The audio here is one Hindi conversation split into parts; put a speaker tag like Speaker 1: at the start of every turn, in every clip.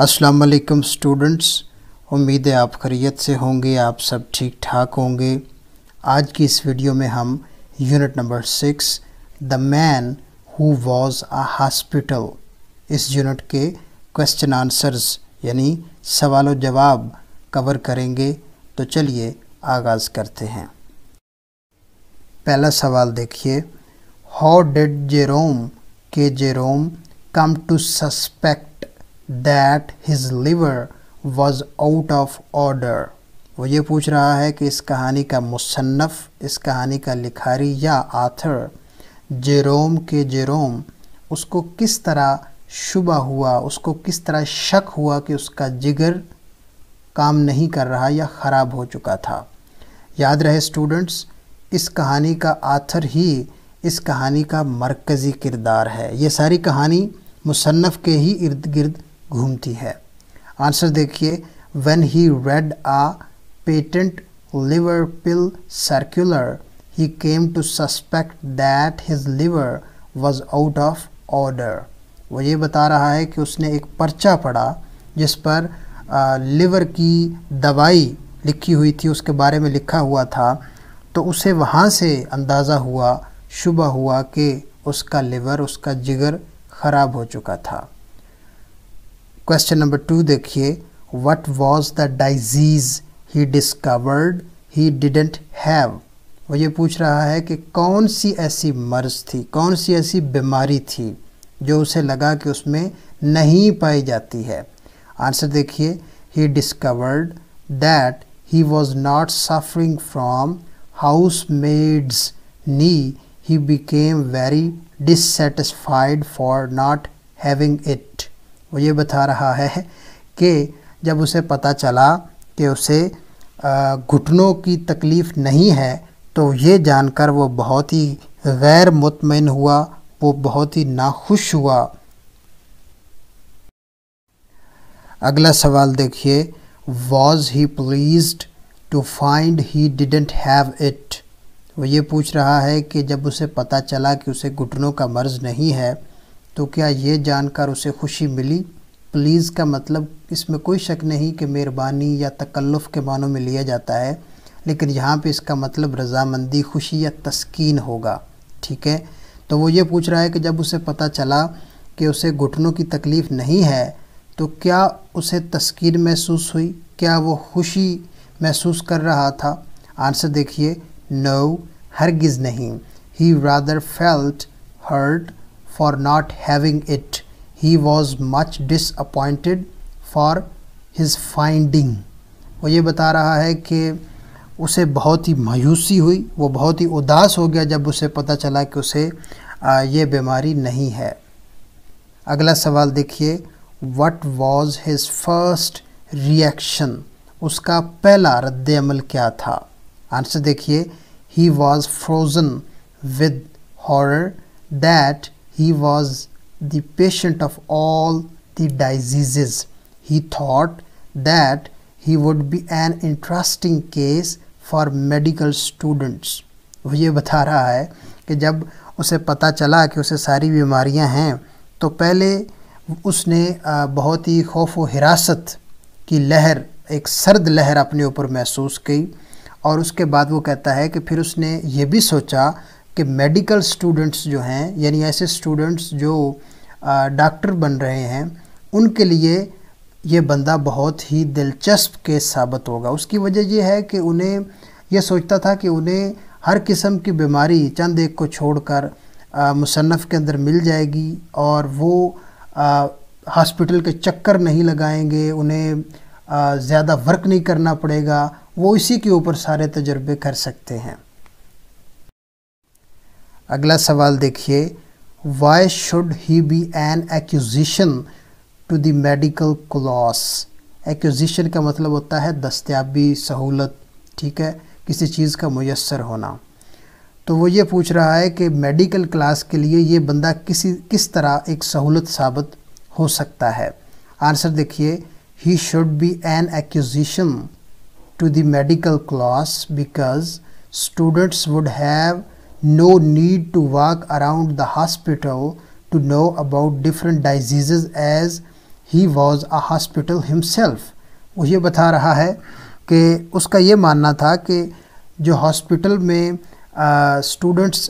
Speaker 1: अस्सलाम वालेकुम स्टूडेंट्स उम्मीद है आप खरीत से होंगे आप सब ठीक ठाक होंगे आज की इस वीडियो में हम unit number six the man who was a hospital इस यूनिट के क्वेश्चन आंसर्स यानी सवाल व जवाब कवर करेंगे तो चलिए आगाज़ करते हैं पहला सवाल देखिए हाउ डिड जेरोम के Jerome come to suspect that his liver was out of order वो ये पूछ रहा है कि इस कहानी का मुसन्फ़ इस कहानी का लिखारी या आथर जेरोम के जेरोम उसको किस तरह शुबा हुआ उसको किस तरह शक हुआ कि उसका जिगर काम नहीं कर रहा या ख़राब हो चुका था याद रहे स्टूडेंट्स इस कहानी का आथर ही इस कहानी का मरकज़ी किरदार है ये सारी कहानी मुसन्फ़ के ही इर्द गिर्द घूमती है आंसर देखिए when he read a patent liver pill circular he came to suspect that his liver was out of order वो ये बता रहा है कि उसने एक पर्चा पढ़ा जिस पर आ, लिवर की दवाई लिखी हुई थी उसके बारे में लिखा हुआ था तो उसे वहाँ से अंदाज़ा हुआ शुबा हुआ कि उसका लिवर उसका जिगर ख़राब हो चुका था क्वेश्चन नंबर टू देखिए what was the disease he discovered he didn't have वो ये पूछ रहा है कि कौन सी ऐसी मर्ज थी कौन सी ऐसी बीमारी थी जो उसे लगा कि उसमें नहीं पाई जाती है आंसर देखिए he discovered that he was not suffering from housemaid's knee he became very dissatisfied for not having it वो ये बता रहा है कि जब उसे पता चला कि उसे घुटनों की तकलीफ़ नहीं है तो ये जानकर वो बहुत ही गैर मुतमिन हुआ वो बहुत ही नाखुश हुआ अगला सवाल देखिए was he pleased to find he didn't have it वो ये पूछ रहा है कि जब उसे पता चला कि उसे घुटनों का मर्ज़ नहीं है तो क्या ये जानकर उसे खुशी मिली प्लीज़ का मतलब इसमें कोई शक नहीं कि मेहरबानी या तकल्लुफ़ के मानों में लिया जाता है लेकिन यहाँ पे इसका मतलब रजामंदी खुशी या तस्कीन होगा ठीक है तो वो ये पूछ रहा है कि जब उसे पता चला कि उसे घुटनों की तकलीफ़ नहीं है तो क्या उसे तस्कीन महसूस हुई क्या वो खुशी महसूस कर रहा था आंसर देखिए नो हरगिज़ नहीं he rather felt hurt for not having it. He was much disappointed for his finding. वो ये बता रहा है कि उसे बहुत ही मायूसी हुई वो बहुत ही उदास हो गया जब उसे पता चला कि उसे ये बीमारी नहीं है अगला सवाल देखिए what was his first reaction उसका पहला रद्द अमल क्या था आंसर देखिए he was frozen with horror that he was the patient of all the diseases. He thought that he would be an interesting case for medical students. वो ये बता रहा है कि जब उसे पता चला कि उसे सारी बीमारियां हैं तो पहले उसने बहुत ही खौफ व हिरासत की लहर एक सर्द लहर अपने ऊपर महसूस की और उसके बाद वो कहता है कि फिर उसने ये भी सोचा कि मेडिकल स्टूडेंट्स जो हैं यानी ऐसे स्टूडेंट्स जो डॉक्टर बन रहे हैं उनके लिए ये बंदा बहुत ही दिलचस्प केस साबित होगा उसकी वजह यह है कि उन्हें यह सोचता था कि उन्हें हर किस्म की बीमारी चंद एक को छोड़कर मुसनफ़ के अंदर मिल जाएगी और वो हॉस्पिटल के चक्कर नहीं लगाएंगे उन्हें ज़्यादा वर्क नहीं करना पड़ेगा वो इसी के ऊपर सारे तजर्बे कर सकते हैं अगला सवाल देखिए why should he be an acquisition to the medical class acquisition का मतलब होता है दस्तियाबी सहूलत ठीक है किसी चीज़ का मैसर होना तो वो ये पूछ रहा है कि मेडिकल क्लास के लिए ये बंदा किसी किस तरह एक सहूलत साबित हो सकता है आंसर देखिए he should be an acquisition to the medical class because students would have no need to walk around the hospital to know about different diseases as he was a hospital himself वो ये बता रहा है कि उसका ये मानना था कि जो हॉस्पिटल में स्टूडेंट्स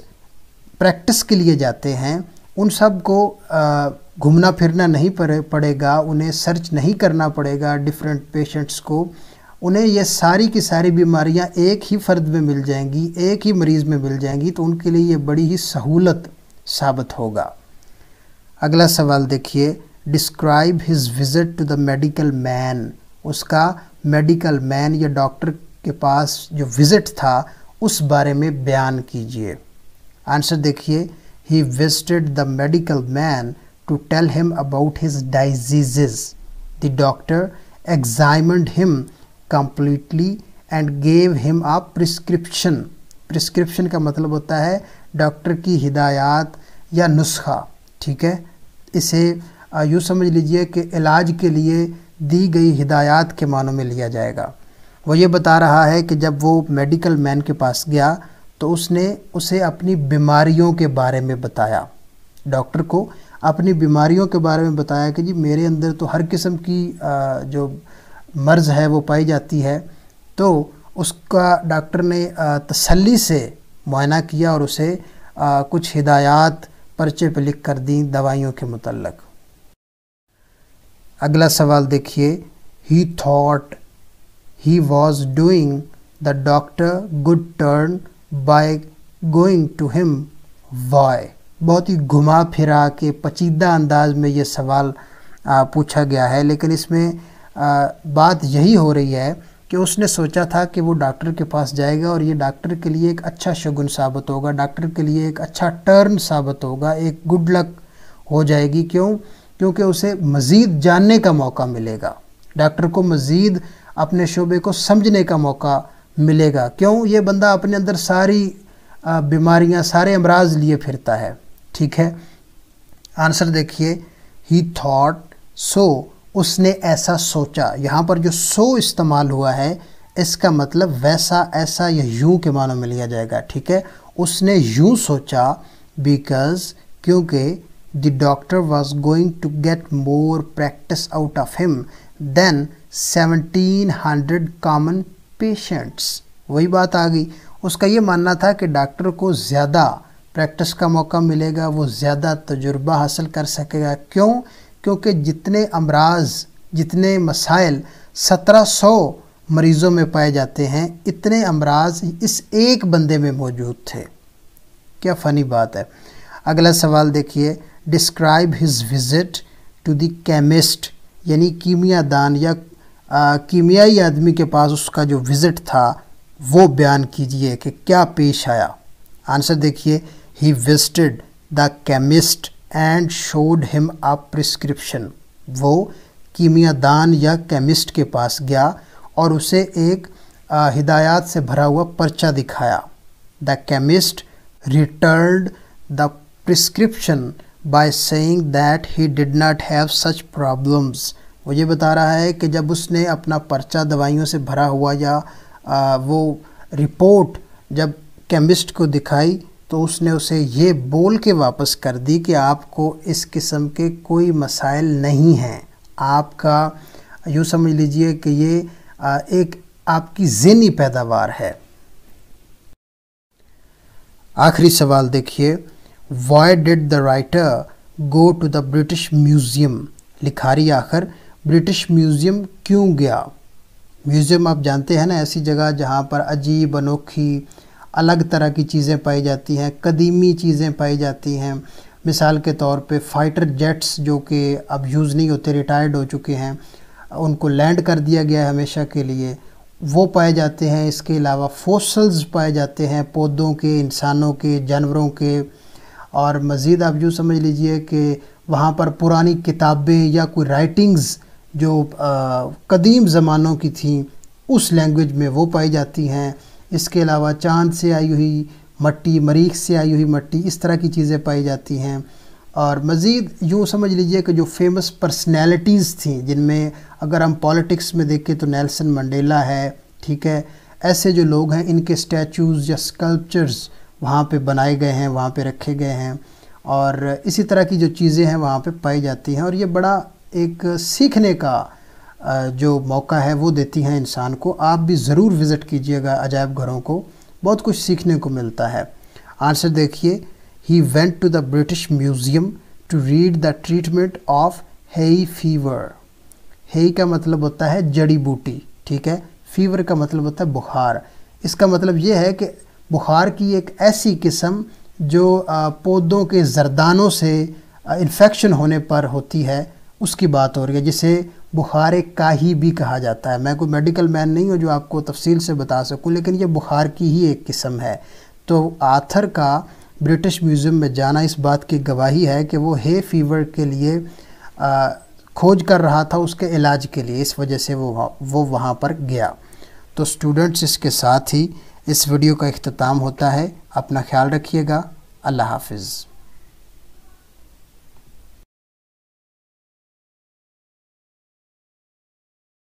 Speaker 1: प्रैक्टिस के लिए जाते हैं उन सब को घूमना फिरना नहीं पड़ेगा उन्हें सर्च नहीं करना पड़ेगा डिफरेंट पेशेंट्स को उन्हें ये सारी की सारी बीमारियां एक ही फ़र्द में मिल जाएंगी एक ही मरीज़ में मिल जाएंगी तो उनके लिए ये बड़ी ही सहूलत साबित होगा अगला सवाल देखिए describe his visit to the medical man उसका मेडिकल मैन या डॉक्टर के पास जो विज़िट था उस बारे में बयान कीजिए आंसर देखिए he visited the medical man to tell him about his disease the doctor examined him completely and gave him a prescription prescription का मतलब होता है डॉक्टर की हिदायत या नुस्खा ठीक है इसे यूँ समझ लीजिए कि इलाज के लिए दी गई हिदायत के मानों में लिया जाएगा वो ये बता रहा है कि जब वो मेडिकल मैन के पास गया तो उसने उसे अपनी बीमारियों के बारे में बताया डॉक्टर को अपनी बीमारियों के बारे में बताया कि जी मेरे अंदर तो हर किस्म की जो मर्ज़ है वो पाई जाती है तो उसका डॉक्टर ने तसल्ली से मुआयना किया और उसे कुछ हिदायत पर्चे पर लिख कर दी दवाइयों के मुतलक अगला सवाल देखिए he thought he was doing the doctor good turn by going to him why बहुत ही घुमा फिरा के पचीदा अंदाज में ये सवाल पूछा गया है लेकिन इसमें बात यही हो रही है कि उसने सोचा था कि वो डॉक्टर के पास जाएगा और ये डॉक्टर के लिए एक अच्छा शगुन साबित होगा डॉक्टर के लिए एक अच्छा टर्न साबित होगा एक गुड लक हो जाएगी क्यों क्योंकि उसे मज़ीद जानने का मौका मिलेगा डॉक्टर को मज़ीद अपने शोबे को समझने का मौका मिलेगा क्यों ये बंदा अपने अंदर सारी बीमारियां सारे अमराज लिए फिरता है ठीक है आंसर देखिए ही थाट सो उसने ऐसा सोचा यहाँ पर जो सो इस्तेमाल हुआ है इसका मतलब वैसा ऐसा या यूं के मानों में लिया जाएगा ठीक है उसने यूं सोचा बिकॉज क्योंकि the doctor was going to get more practice out of him than seventeen hundred common patients वही बात आ गई उसका ये मानना था कि डॉक्टर को ज़्यादा प्रैक्टिस का मौका मिलेगा वो ज़्यादा तजुर्बा हासिल कर सकेगा क्यों क्योंकि जितने अमराज जितने मसाइल 1700 मरीज़ों में पाए जाते हैं इतने अमराज इस एक बंदे में मौजूद थे क्या फ़नी बात है अगला सवाल देखिए describe his visit to the chemist यानी कीमियादान या कीमियाई आदमी के पास उसका जो विज़िट था वो बयान कीजिए कि क्या पेश आया आंसर देखिए he visited the chemist and showed him a prescription वो कीमियादान या केमिस्ट के पास गया और उसे एक हिदायत से भरा हुआ पर्चा दिखाया the chemist return the prescription by saying that he did not have such problems वो ये बता रहा है कि जब उसने अपना पर्चा दवाइयों से भरा हुआ या आ, वो रिपोर्ट जब केमिस्ट को दिखाई तो उसने उसे ये बोल के वापस कर दी कि आपको इस किस्म के कोई मसाइल नहीं हैं आपका यूँ समझ लीजिए कि ये एक आपकी जहनी पैदावार है आखिरी सवाल देखिए why did the writer go to the British Museum लिखारी आखिर ब्रिटिश म्यूज़ियम क्यों गया म्यूज़ियम आप जानते हैं ना ऐसी जगह जहाँ पर अजीब अनोखी अलग तरह की चीज़ें पाई जाती हैं कदीमी चीज़ें पाई जाती हैं मिसाल के तौर पे फाइटर जेट्स जो कि अब यूज़ नहीं होते रिटायर्ड हो चुके हैं उनको लैंड कर दिया गया है हमेशा के लिए वो पाए जाते हैं इसके अलावा फोसल्स पाए जाते हैं पौधों के इंसानों के जानवरों के और मज़ीद आप यूँ समझ लीजिए कि वहाँ पर पुरानी किताबें या कोई राइटिंग्स जो आ, कदीम ज़मानों की थी उस लैंग्वेज में वो पाई जाती हैं इसके अलावा चांद से आई हुई मट्टी मरीख से आई हुई मट्टी इस तरह की चीज़ें पाई जाती हैं और मज़ीद यूँ समझ लीजिए कि जो फेमस पर्सनैलिटीज़ थी जिनमें अगर हम पॉलिटिक्स में देखें तो नेल्सन मंडेला है ठीक है ऐसे जो लोग हैं इनके स्टैचूज़ या स्कल्पचर्स वहाँ पे बनाए गए हैं वहाँ पे रखे गए हैं और इसी तरह की जो चीज़ें हैं वहाँ पे पाई जाती हैं और ये बड़ा एक सीखने का जो मौका है वो देती हैं इंसान को आप भी ज़रूर विज़िट कीजिएगा अजायब घरों को बहुत कुछ सीखने को मिलता है आंसर देखिए he went to the British Museum to read the treatment of hay fever hay का मतलब होता है जड़ी बूटी ठीक है फीवर का मतलब होता है बुखार इसका मतलब ये है कि बुखार की एक ऐसी किस्म जो पौधों के जरदानों से इन्फेक्शन होने पर होती है उसकी बात हो रही है जिसे बुखार काही भी कहा जाता है मैं कोई मेडिकल मैन नहीं हूँ जो आपको तफसील से बता सकूँ लेकिन ये बुखार की ही एक किस्म है तो आथर का ब्रिटिश म्यूज़ियम में जाना इस बात की गवाही है कि वो हे फीवर के लिए आ, खोज कर रहा था उसके इलाज के लिए इस वजह से वो वो वहाँ पर गया तो स्टूडेंट्स इसके साथ ही इस वीडियो का अख्ताम होता है अपना ख्याल रखिएगा अल्लाह हाफिज़